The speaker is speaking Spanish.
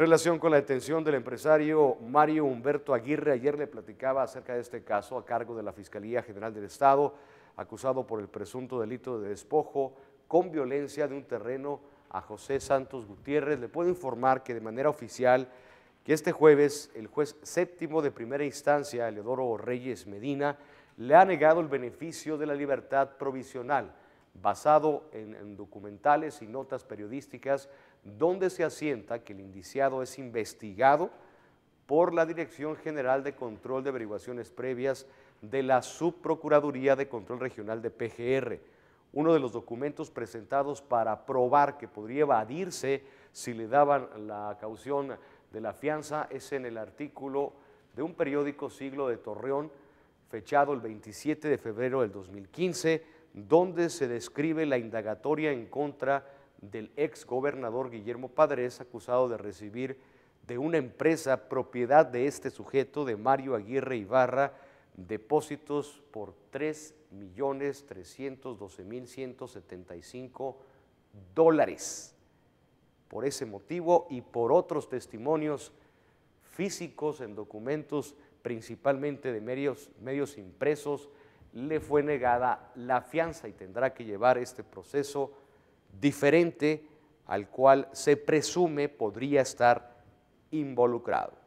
relación con la detención del empresario Mario Humberto Aguirre. Ayer le platicaba acerca de este caso a cargo de la Fiscalía General del Estado, acusado por el presunto delito de despojo con violencia de un terreno a José Santos Gutiérrez. Le puedo informar que de manera oficial que este jueves el juez séptimo de primera instancia, Eleodoro Reyes Medina, le ha negado el beneficio de la libertad provisional basado en, documentales y notas periodísticas, donde se asienta que el indiciado es investigado por la Dirección General de Control de Averiguaciones Previas de la Subprocuraduría de Control Regional de PGR. Uno de los documentos presentados para probar que podría evadirse si le daban la caución de la fianza es en el artículo de un periódico Siglo de Torreón, fechado el 27 de febrero del 2015, donde se describe la indagatoria en contra del ex gobernador Guillermo Padres, acusado de recibir de una empresa propiedad de este sujeto, de Mario Aguirre Ibarra, depósitos por 3.312.175 dólares. Por ese motivo y por otros testimonios físicos en documentos principalmente de medios impresos, le fue negada la fianza y tendrá que llevar este proceso diferente al cual se presume podría estar involucrado.